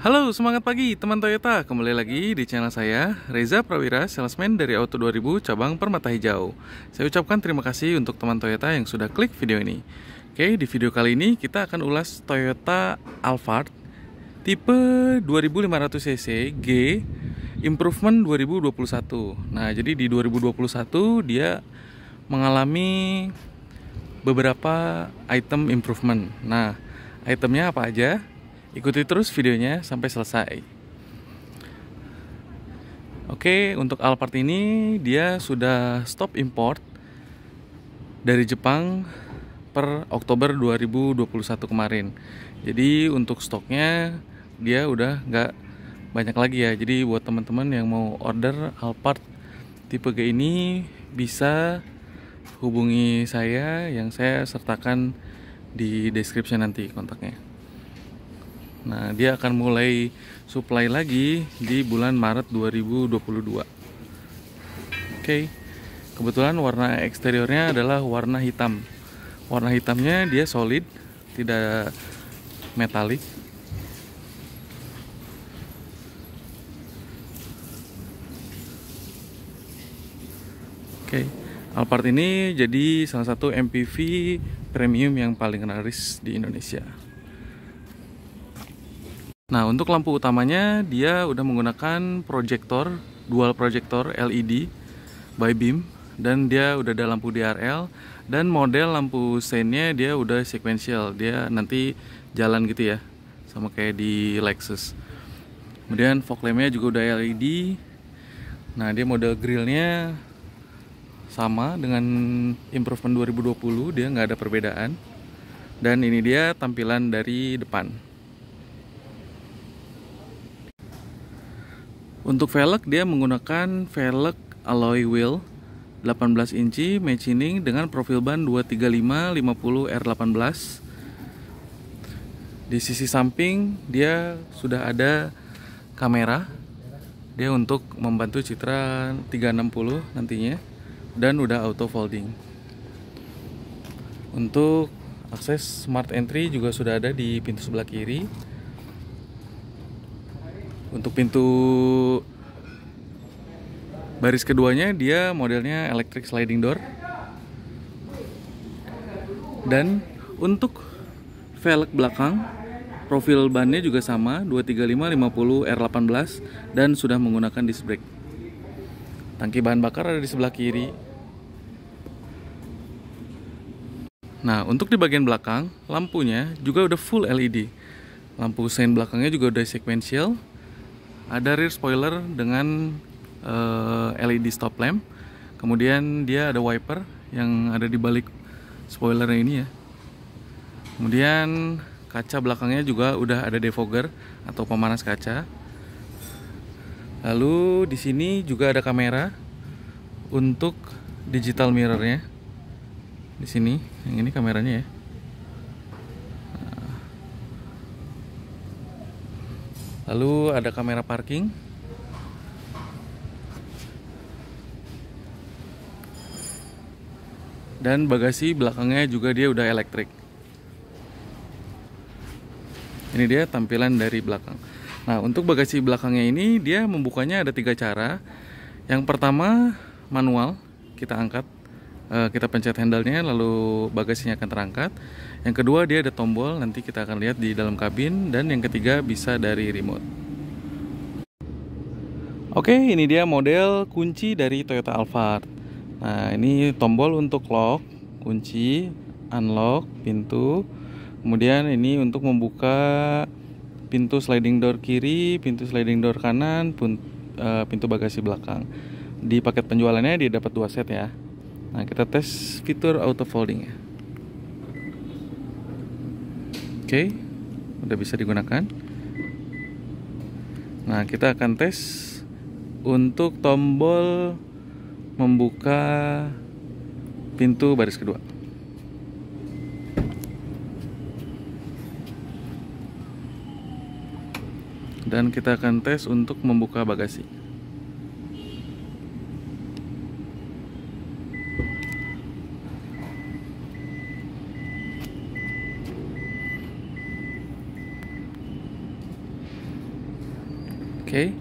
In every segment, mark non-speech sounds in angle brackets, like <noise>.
Halo, semangat pagi teman Toyota. Kembali lagi di channel saya, Reza Prawira, salesman dari Auto 2000 cabang Permata Hijau. Saya ucapkan terima kasih untuk teman Toyota yang sudah klik video ini. Oke, di video kali ini kita akan ulas Toyota Alphard tipe 2500 cc G improvement 2021. Nah, jadi di 2021 dia mengalami beberapa item improvement. Nah, itemnya apa aja? Ikuti terus videonya sampai selesai. Oke, untuk Alphard ini dia sudah stop import dari Jepang per Oktober 2021 kemarin. Jadi untuk stoknya dia udah nggak banyak lagi ya. Jadi buat teman-teman yang mau order Alphard tipe G ini bisa hubungi saya yang saya sertakan di description nanti kontaknya. Nah, dia akan mulai supply lagi di bulan Maret 2022. Oke. Okay. Kebetulan warna eksteriornya adalah warna hitam. Warna hitamnya dia solid, tidak metalik. Oke. Okay. Alphard ini jadi salah satu MPV premium yang paling laris di Indonesia. Nah, untuk lampu utamanya dia udah menggunakan proyektor, dual proyektor LED by Beam dan dia udah ada lampu DRL dan model lampu seinnya dia udah sequential. Dia nanti jalan gitu ya. Sama kayak di Lexus. Kemudian fog lampnya juga udah LED. Nah, dia model grillnya sama dengan improvement 2020, dia nggak ada perbedaan. Dan ini dia tampilan dari depan. Untuk velg dia menggunakan velg alloy wheel 18 inci machining dengan profil ban 235 50 R18. Di sisi samping dia sudah ada kamera. Dia untuk membantu citra 360 nantinya dan udah auto folding. Untuk akses smart entry juga sudah ada di pintu sebelah kiri. Untuk pintu baris keduanya dia modelnya electric sliding door. Dan untuk velg belakang profil bannya juga sama 235 50 R18 dan sudah menggunakan disc brake. Tangki bahan bakar ada di sebelah kiri. Nah, untuk di bagian belakang, lampunya juga udah full LED. Lampu sein belakangnya juga udah sequential ada rear spoiler dengan uh, eh, LED stop lamp kemudian dia ada wiper yang ada di balik spoilernya ini ya kemudian kaca belakangnya juga udah ada defogger atau pemanas kaca lalu di sini juga ada kamera untuk digital mirrornya di sini yang ini kameranya ya Lalu ada kamera parking. Dan bagasi belakangnya juga dia udah elektrik. Ini dia tampilan dari belakang. Nah, untuk bagasi belakangnya ini dia membukanya ada tiga cara. Yang pertama manual, kita angkat Eh, kita pencet handle-nya lalu bagasinya akan terangkat. Yang kedua dia ada tombol nanti kita akan lihat di dalam kabin dan yang ketiga bisa dari remote. Oke, ini dia model kunci dari Toyota Alphard. Nah, ini tombol untuk lock, kunci, unlock pintu. Kemudian ini untuk membuka pintu sliding door kiri, pintu sliding door kanan, eh, pintu bagasi belakang. Di paket penjualannya dia dapat dua set ya. Nah, kita tes fitur auto folding ya. Oke, udah bisa digunakan. Nah, kita akan tes untuk tombol membuka pintu baris kedua. Dan kita akan tes untuk membuka bagasi. okay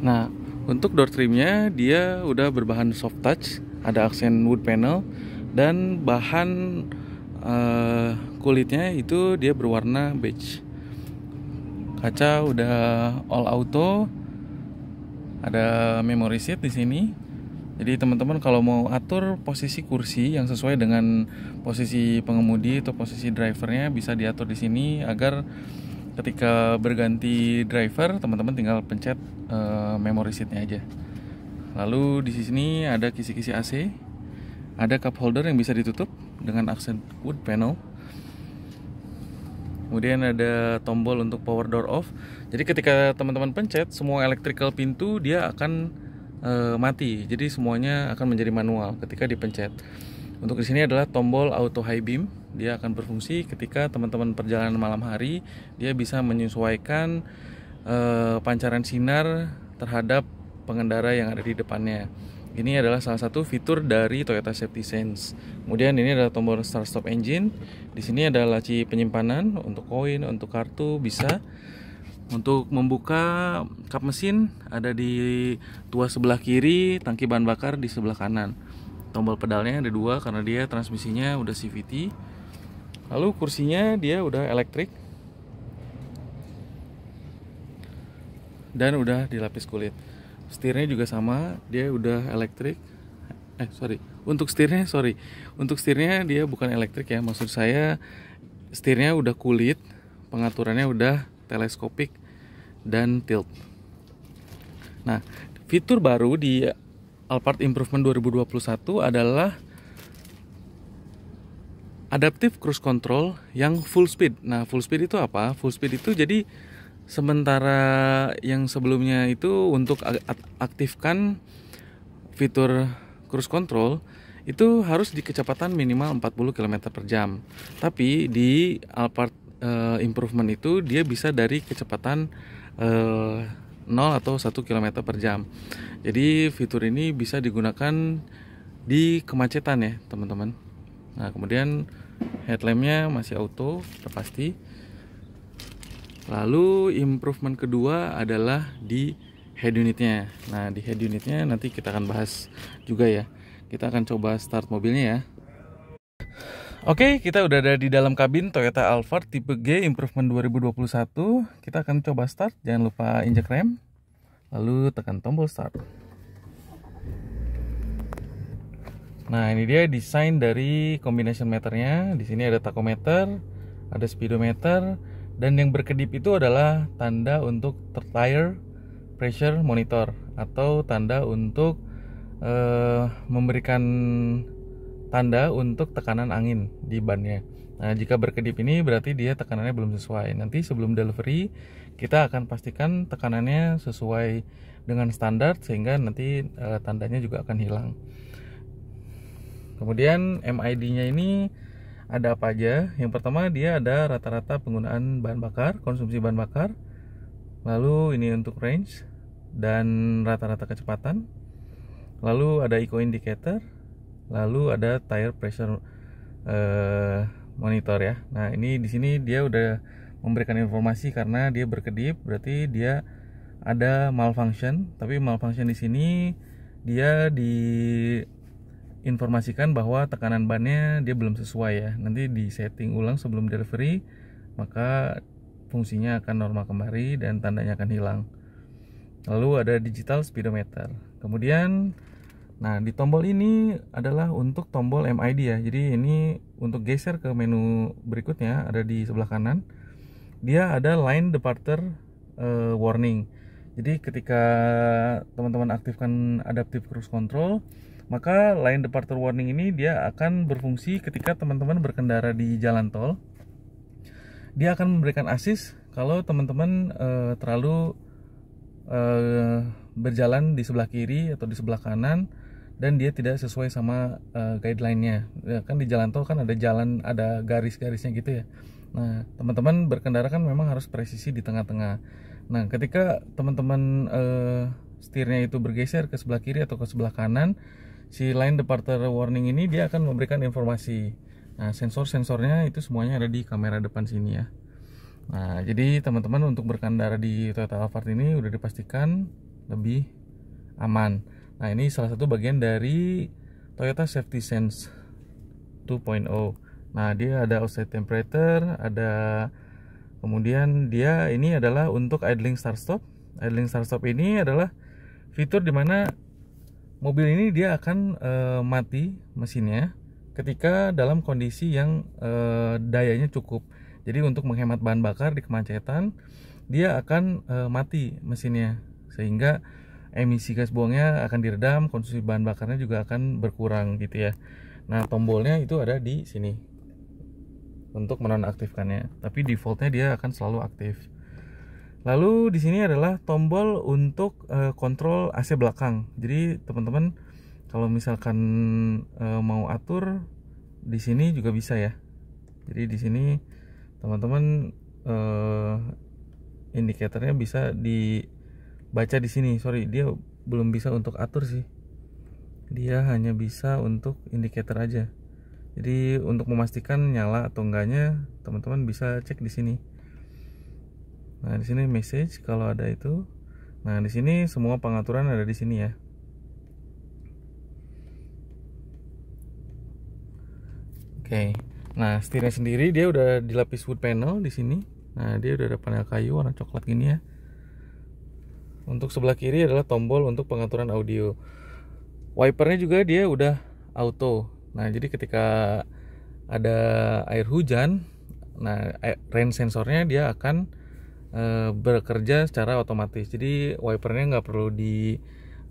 nah untuk door trimnya dia udah berbahan soft touch ada aksen wood panel dan bahan uh, kulitnya itu dia berwarna beige kaca udah all auto ada memory seat di sini jadi teman-teman kalau mau atur posisi kursi yang sesuai dengan posisi pengemudi atau posisi drivernya bisa diatur di sini agar ketika berganti driver teman-teman tinggal pencet uh, memory seatnya aja. Lalu di sini ada kisi-kisi AC, ada cup holder yang bisa ditutup dengan aksen wood panel. Kemudian ada tombol untuk power door off. Jadi ketika teman-teman pencet semua electrical pintu dia akan e, mati. Jadi semuanya akan menjadi manual ketika dipencet. Untuk di sini adalah tombol auto high beam. Dia akan berfungsi ketika teman-teman perjalanan malam hari, dia bisa menyesuaikan e, pancaran sinar terhadap pengendara yang ada di depannya. Ini adalah salah satu fitur dari Toyota Safety Sense. Kemudian ini adalah tombol start stop engine. Di sini ada laci penyimpanan untuk koin, untuk kartu bisa. Untuk membuka kap mesin ada di tua sebelah kiri, tangki bahan bakar di sebelah kanan. Tombol pedalnya ada dua karena dia transmisinya udah CVT. Lalu kursinya dia udah elektrik. Dan udah dilapis kulit. Setirnya juga sama, dia udah elektrik. Eh, sorry. Untuk setirnya, sorry. Untuk setirnya dia bukan elektrik ya. Maksud saya setirnya udah kulit, pengaturannya udah teleskopik, dan tilt. Nah, fitur baru di Alphard Improvement 2021 adalah adaptive cruise control yang full speed. Nah, full speed itu apa? Full speed itu jadi sementara yang sebelumnya itu untuk aktifkan fitur cruise control itu harus di kecepatan minimal 40 km per jam. Tapi di Alphard uh, improvement itu dia bisa dari kecepatan uh, eh, 0 atau 1 km per jam jadi fitur ini bisa digunakan di kemacetan ya teman-teman nah kemudian headlampnya masih auto terpasti. pasti lalu improvement kedua adalah di head unitnya nah di head unitnya nanti kita akan bahas juga ya kita akan coba start mobilnya ya Oke, okay, kita udah ada di dalam kabin Toyota Alphard tipe G Improvement 2021. Kita akan coba start, jangan lupa injek rem, lalu tekan tombol start. Nah, ini dia desain dari combination meternya. Di sini ada tachometer, ada speedometer, dan yang berkedip itu adalah tanda untuk tire pressure monitor atau tanda untuk uh, memberikan tanda untuk tekanan angin di bannya. Nah, jika berkedip ini berarti dia tekanannya belum sesuai. Nanti sebelum delivery, kita akan pastikan tekanannya sesuai dengan standar sehingga nanti e, tandanya juga akan hilang. Kemudian MID-nya ini ada apa aja? Yang pertama dia ada rata-rata penggunaan bahan bakar, konsumsi bahan bakar. Lalu ini untuk range dan rata-rata kecepatan. Lalu ada eco indicator, lalu ada tire pressure eh, monitor ya nah ini di sini dia udah memberikan informasi karena dia berkedip berarti dia ada malfunction tapi malfunction di sini dia diinformasikan bahwa tekanan bannya dia belum sesuai ya nanti di setting ulang sebelum delivery maka fungsinya akan normal kembali dan tandanya akan hilang lalu ada digital speedometer kemudian Nah, di tombol ini adalah untuk tombol MID ya. Jadi ini untuk geser ke menu berikutnya ada di sebelah kanan. Dia ada line departure uh, warning. Jadi ketika teman-teman aktifkan adaptive cruise control, maka line departure warning ini dia akan berfungsi ketika teman-teman berkendara di jalan tol. Dia akan memberikan assist kalau teman-teman uh, terlalu uh, berjalan di sebelah kiri atau di sebelah kanan dan dia tidak sesuai sama uh, guideline-nya. Ya, kan di jalan tol kan ada jalan, ada garis-garisnya gitu ya. Nah, teman-teman berkendara kan memang harus presisi di tengah-tengah. Nah, ketika teman-teman uh, setirnya itu bergeser ke sebelah kiri atau ke sebelah kanan, si line departure warning ini dia akan memberikan informasi. Nah, sensor-sensornya itu semuanya ada di kamera depan sini ya. Nah, jadi teman-teman untuk berkendara di Toyota Alphard ini udah dipastikan lebih aman. Nah ini salah satu bagian dari Toyota Safety Sense 2.0 Nah dia ada outside temperature, ada kemudian dia ini adalah untuk idling start stop Idling start stop ini adalah fitur dimana mobil ini dia akan uh, mati mesinnya ketika dalam kondisi yang uh, dayanya cukup jadi untuk menghemat bahan bakar di kemacetan, dia akan uh, mati mesinnya sehingga emisi gas buangnya akan diredam, konsumsi bahan bakarnya juga akan berkurang gitu ya. Nah, tombolnya itu ada di sini untuk menonaktifkannya. Tapi defaultnya dia akan selalu aktif. Lalu di sini adalah tombol untuk e, kontrol AC belakang. Jadi teman-teman kalau misalkan e, mau atur di sini juga bisa ya. Jadi di sini teman-teman e, indikatornya bisa di baca di sini sorry dia belum bisa untuk atur sih dia hanya bisa untuk indikator aja jadi untuk memastikan nyala atau enggaknya teman-teman bisa cek di sini nah di sini message kalau ada itu nah di sini semua pengaturan ada di sini ya oke nah setirnya sendiri dia udah dilapis wood panel di sini nah dia udah ada panel kayu warna coklat gini ya untuk sebelah kiri adalah tombol untuk pengaturan audio. Wipernya juga dia udah auto. Nah, jadi ketika ada air hujan, nah eh, rain sensornya dia akan e, bekerja secara otomatis. Jadi wipernya nggak perlu di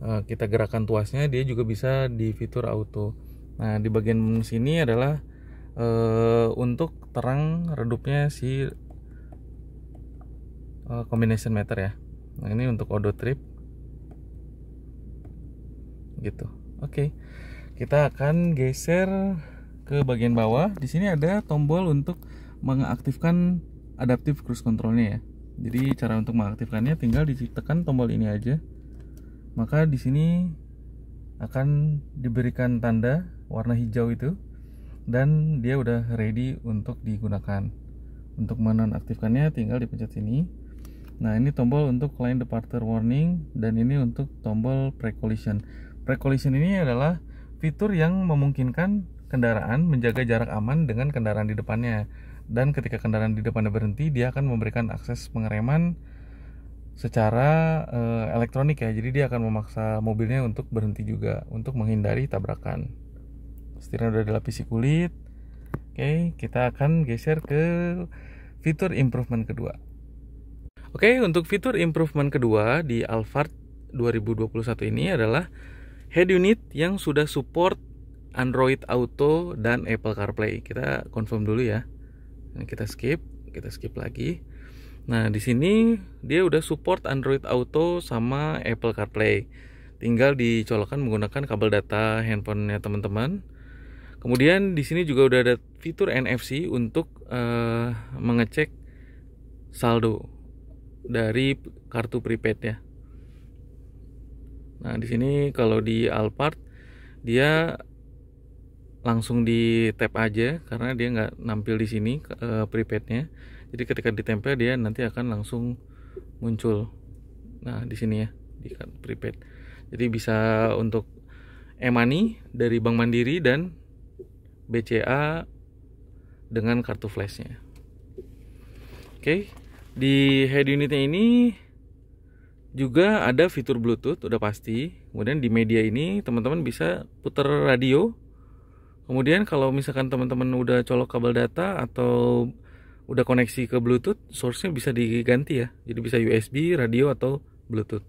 e, kita gerakan tuasnya, dia juga bisa di fitur auto. Nah, di bagian sini adalah e, untuk terang redupnya si combination meter ya nah ini untuk odo trip gitu oke kita akan geser ke bagian bawah di sini ada tombol untuk mengaktifkan adaptive cruise controlnya ya jadi cara untuk mengaktifkannya tinggal ditekan tombol ini aja maka di sini akan diberikan tanda warna hijau itu dan dia udah ready untuk digunakan untuk menonaktifkannya tinggal dipencet sini Nah, ini tombol untuk line departure warning dan ini untuk tombol pre-collision. Pre-collision ini adalah fitur yang memungkinkan kendaraan menjaga jarak aman dengan kendaraan di depannya. Dan ketika kendaraan di depannya berhenti, dia akan memberikan akses pengereman secara e, elektronik ya. Jadi dia akan memaksa mobilnya untuk berhenti juga untuk menghindari tabrakan. Setirnya sudah dilapisi kulit. Oke, kita akan geser ke fitur improvement kedua. Oke, untuk fitur improvement kedua di Alphard 2021 ini adalah head unit yang sudah support Android Auto dan Apple CarPlay. Kita confirm dulu ya. Kita skip, kita skip lagi. Nah, di sini dia udah support Android Auto sama Apple CarPlay. Tinggal dicolokkan menggunakan kabel data handphonenya teman-teman. Kemudian di sini juga udah ada fitur NFC untuk uh, mengecek saldo dari kartu prepaid ya. Nah, di sini kalau di Alphard dia langsung di tap aja karena dia nggak nampil di sini e, prepaidnya. Jadi ketika ditempel dia nanti akan langsung muncul. Nah, di sini ya di kartu prepaid. Jadi bisa untuk e-money dari Bank Mandiri dan BCA dengan kartu flashnya. Oke. Okay di head unitnya ini juga ada fitur bluetooth udah pasti kemudian di media ini teman-teman bisa putar radio kemudian kalau misalkan teman-teman udah colok kabel data atau udah koneksi ke bluetooth source-nya bisa diganti ya jadi bisa USB radio atau bluetooth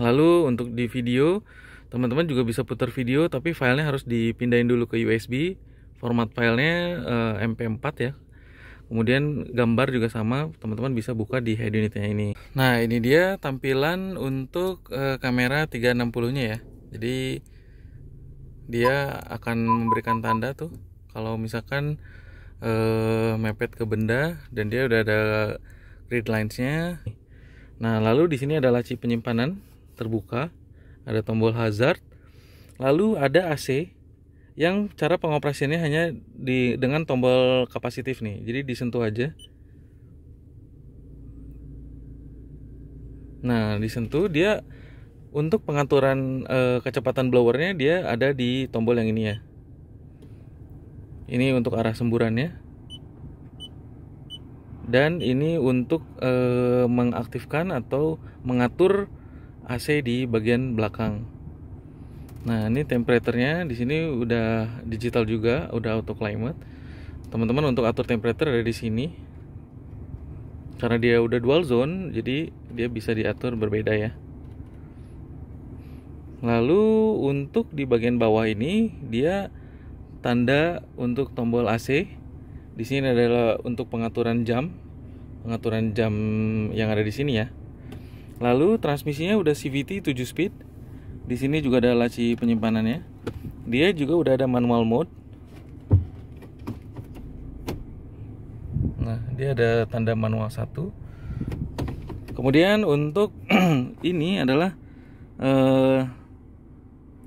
lalu untuk di video teman-teman juga bisa putar video tapi filenya harus dipindahin dulu ke USB format filenya uh, eh, MP4 ya Kemudian gambar juga sama, teman-teman bisa buka di head unitnya ini. Nah, ini dia tampilan untuk e, kamera 360-nya ya. Jadi dia akan memberikan tanda tuh kalau misalkan e, mepet ke benda dan dia udah ada grid lines-nya. Nah, lalu di sini ada laci penyimpanan terbuka, ada tombol hazard, lalu ada AC yang cara pengoperasiannya hanya di dengan tombol kapasitif nih. Jadi disentuh aja. Nah, disentuh dia untuk pengaturan e, kecepatan blowernya dia ada di tombol yang ini ya. Ini untuk arah semburannya. Dan ini untuk e, mengaktifkan atau mengatur AC di bagian belakang. Nah, ini temperaturnya di sini udah digital juga, udah auto climate. Teman-teman untuk atur temperatur ada di sini. Karena dia udah dual zone, jadi dia bisa diatur berbeda ya. Lalu untuk di bagian bawah ini dia tanda untuk tombol AC. Di sini adalah untuk pengaturan jam, pengaturan jam yang ada di sini ya. Lalu transmisinya udah CVT 7 speed di sini juga ada laci penyimpanannya. Dia juga udah ada manual mode. Nah, dia ada tanda manual satu. Kemudian untuk <clears throat> ini adalah eh,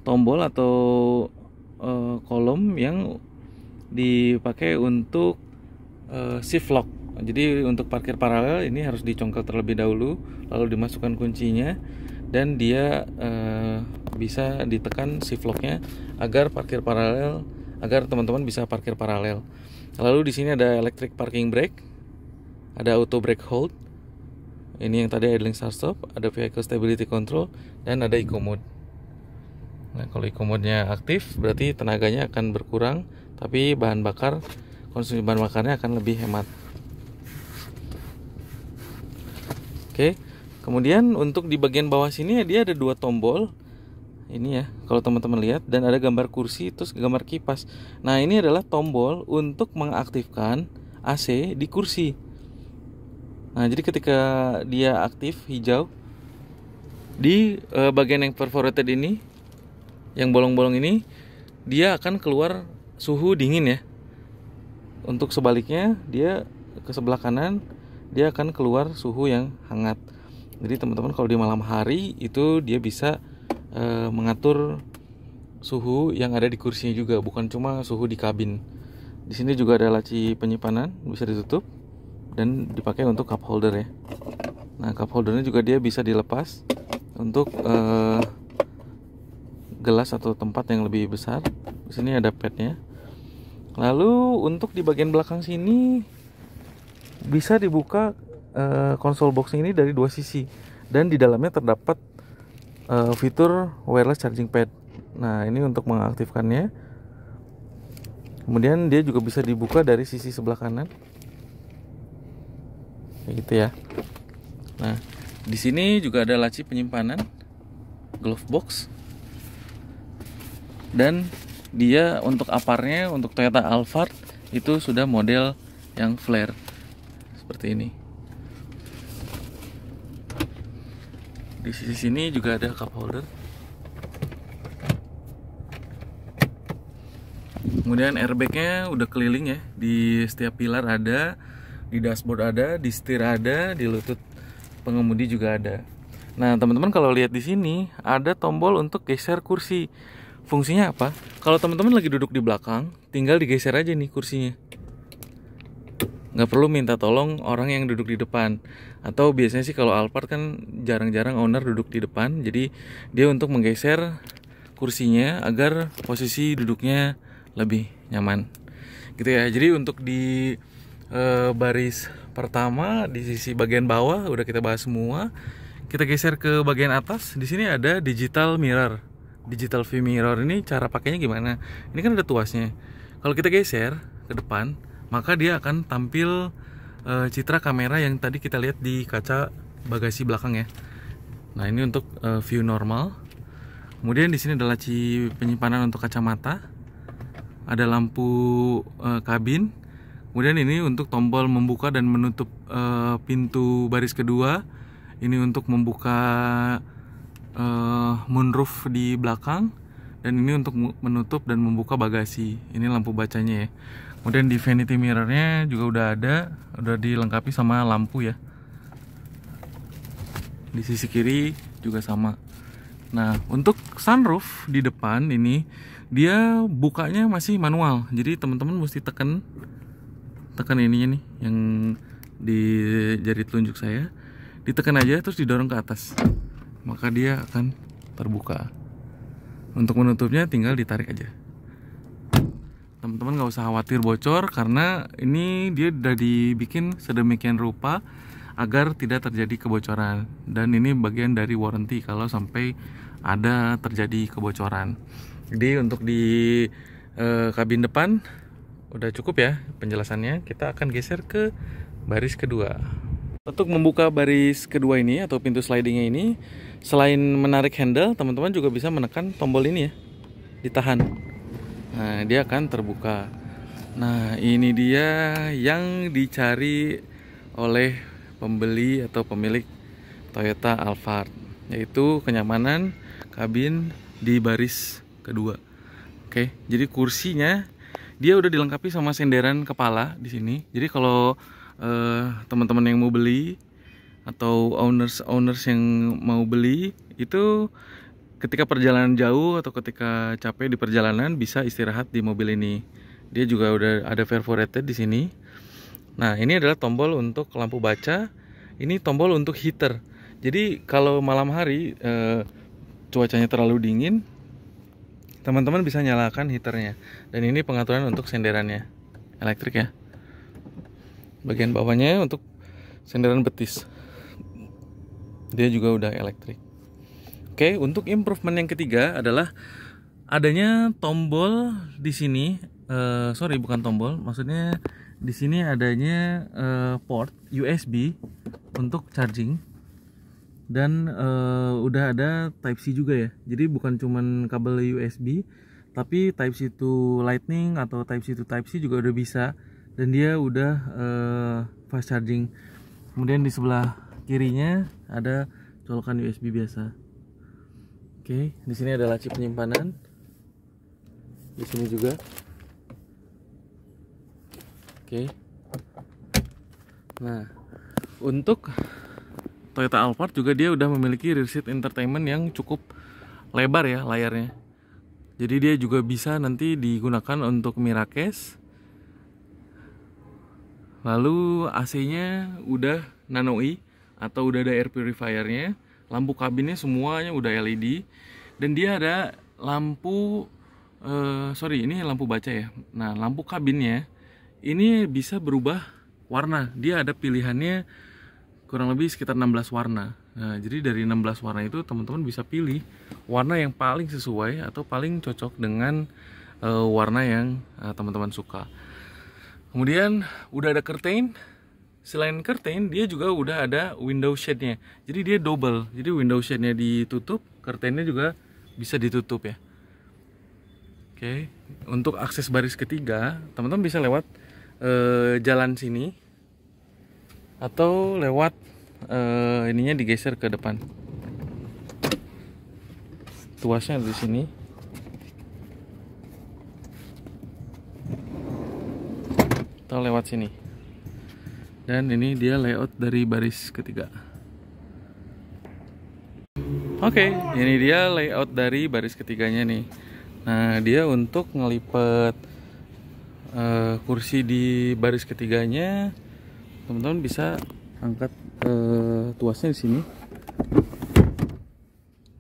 tombol atau eh, kolom yang dipakai untuk eh, shift lock. Jadi untuk parkir paralel ini harus dicongkel terlebih dahulu lalu dimasukkan kuncinya dan dia uh, bisa ditekan shift locknya agar parkir paralel agar teman-teman bisa parkir paralel. Lalu di sini ada electric parking brake, ada auto brake hold. Ini yang tadi idling start stop, ada vehicle stability control dan ada eco mode. Nah, kalau eco mode-nya aktif berarti tenaganya akan berkurang tapi bahan bakar konsumsi bahan bakarnya akan lebih hemat. Oke kemudian untuk di bagian bawah sini dia ada dua tombol ini ya kalau teman-teman lihat dan ada gambar kursi terus gambar kipas nah ini adalah tombol untuk mengaktifkan AC di kursi nah jadi ketika dia aktif hijau di e, bagian yang perforated ini yang bolong-bolong ini dia akan keluar suhu dingin ya untuk sebaliknya dia ke sebelah kanan dia akan keluar suhu yang hangat jadi teman-teman kalau di malam hari itu dia bisa e, mengatur suhu yang ada di kursinya juga bukan cuma suhu di kabin di sini juga ada laci penyimpanan bisa ditutup dan dipakai untuk cup holder ya nah cup holdernya juga dia bisa dilepas untuk e, gelas atau tempat yang lebih besar di sini ada padnya lalu untuk di bagian belakang sini bisa dibuka uh, konsol box ini dari dua sisi dan di dalamnya terdapat uh, fitur wireless charging pad. Nah, ini untuk mengaktifkannya. Kemudian dia juga bisa dibuka dari sisi sebelah kanan. Kayak gitu ya. Nah, di sini juga ada laci penyimpanan glove box. Dan dia untuk aparnya untuk Toyota Alphard itu sudah model yang flare seperti ini. di sisi sini juga ada cup holder kemudian airbagnya udah keliling ya di setiap pilar ada di dashboard ada di setir ada di lutut pengemudi juga ada nah teman-teman kalau lihat di sini ada tombol untuk geser kursi fungsinya apa kalau teman-teman lagi duduk di belakang tinggal digeser aja nih kursinya nggak perlu minta tolong orang yang duduk di depan atau biasanya sih kalau Alphard kan jarang-jarang owner duduk di depan jadi dia untuk menggeser kursinya agar posisi duduknya lebih nyaman gitu ya jadi untuk di e, baris pertama di sisi bagian bawah udah kita bahas semua kita geser ke bagian atas di sini ada digital mirror digital view mirror ini cara pakainya gimana ini kan ada tuasnya kalau kita geser ke depan maka dia akan tampil uh, citra kamera yang tadi kita lihat di kaca bagasi belakang ya. Nah, ini untuk uh, view normal. Kemudian di sini ada laci penyimpanan untuk kacamata. Ada lampu uh, kabin. Kemudian ini untuk tombol membuka dan menutup uh, pintu baris kedua. Ini untuk membuka uh, moonroof di belakang dan ini untuk menutup dan membuka bagasi. Ini lampu bacanya ya kemudian di vanity mirrornya juga udah ada udah dilengkapi sama lampu ya di sisi kiri juga sama nah untuk sunroof di depan ini dia bukanya masih manual jadi teman-teman mesti tekan tekan ininya nih yang di jari telunjuk saya ditekan aja terus didorong ke atas maka dia akan terbuka untuk menutupnya tinggal ditarik aja teman-teman nggak usah khawatir bocor karena ini dia udah dibikin sedemikian rupa agar tidak terjadi kebocoran dan ini bagian dari warranty kalau sampai ada terjadi kebocoran jadi untuk di e, kabin depan udah cukup ya penjelasannya kita akan geser ke baris kedua untuk membuka baris kedua ini atau pintu slidingnya ini selain menarik handle teman-teman juga bisa menekan tombol ini ya ditahan Nah, dia akan terbuka. Nah, ini dia yang dicari oleh pembeli atau pemilik Toyota Alphard, yaitu kenyamanan kabin di baris kedua. Oke, jadi kursinya dia udah dilengkapi sama senderan kepala di sini. Jadi kalau eh, teman-teman yang mau beli atau owners owners yang mau beli itu ketika perjalanan jauh atau ketika capek di perjalanan bisa istirahat di mobil ini. Dia juga udah ada perforated di sini. Nah, ini adalah tombol untuk lampu baca. Ini tombol untuk heater. Jadi kalau malam hari eh, cuacanya terlalu dingin, teman-teman bisa nyalakan heaternya. Dan ini pengaturan untuk senderannya. Elektrik ya. Bagian bawahnya untuk senderan betis. Dia juga udah elektrik. Oke, untuk improvement yang ketiga adalah adanya tombol di sini. Uh, sorry, bukan tombol, maksudnya di sini adanya uh, port USB untuk charging dan uh, udah ada Type C juga ya. Jadi bukan cuman kabel USB, tapi Type C to Lightning atau Type C to Type C juga udah bisa dan dia udah uh, fast charging. Kemudian di sebelah kirinya ada colokan USB biasa. Oke, di sini ada laci penyimpanan. Di sini juga. Oke. Nah, untuk Toyota Alphard juga dia udah memiliki rear seat entertainment yang cukup lebar ya layarnya. Jadi dia juga bisa nanti digunakan untuk Mirakes. Lalu AC-nya udah nano E atau udah ada air purifier-nya lampu kabinnya semuanya udah LED dan dia ada lampu uh, sorry ini lampu baca ya nah lampu kabinnya ini bisa berubah warna dia ada pilihannya kurang lebih sekitar 16 warna nah jadi dari 16 warna itu teman-teman bisa pilih warna yang paling sesuai atau paling cocok dengan uh, warna yang eh, teman-teman uh, suka kemudian udah ada curtain selain curtain dia juga udah ada window shade-nya jadi dia double jadi window shade-nya ditutup curtainnya juga bisa ditutup ya oke okay. untuk akses baris ketiga teman-teman bisa lewat uh, jalan sini atau lewat uh, ininya digeser ke depan tuasnya di sini atau lewat sini dan ini dia layout dari baris ketiga oke okay, ini dia layout dari baris ketiganya nih nah dia untuk ngelipet uh, kursi di baris ketiganya teman-teman bisa angkat uh, tuasnya di sini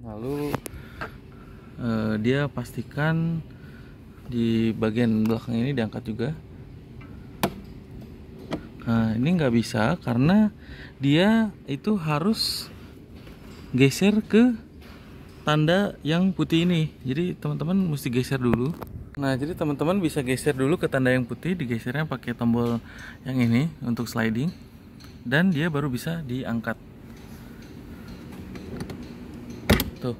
lalu uh, dia pastikan di bagian belakang ini diangkat juga nah, ini nggak bisa karena dia itu harus geser ke tanda yang putih ini jadi teman-teman mesti geser dulu nah jadi teman-teman bisa geser dulu ke tanda yang putih digesernya pakai tombol yang ini untuk sliding dan dia baru bisa diangkat tuh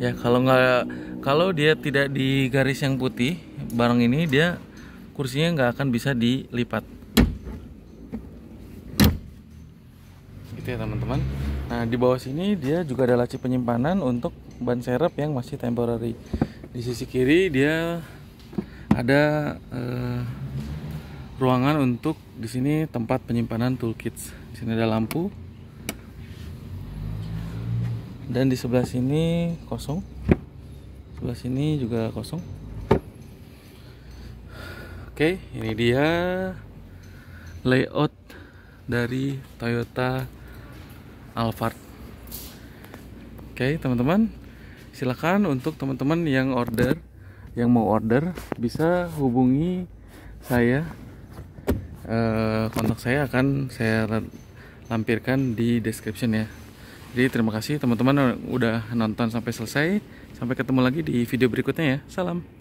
ya kalau nggak kalau dia tidak di garis yang putih barang ini dia kursinya nggak akan bisa dilipat Nah, di bawah sini dia juga ada laci penyimpanan untuk ban serep yang masih temporary. Di sisi kiri dia ada eh, ruangan untuk di sini tempat penyimpanan toolkit Di sini ada lampu. Dan di sebelah sini kosong. Sebelah sini juga kosong. Oke, ini dia layout dari Toyota Alphard Oke teman-teman silahkan untuk teman-teman yang order yang mau order bisa hubungi saya e, kontak saya akan saya lampirkan di description ya jadi terima kasih teman-teman udah nonton sampai selesai sampai ketemu lagi di video berikutnya ya salam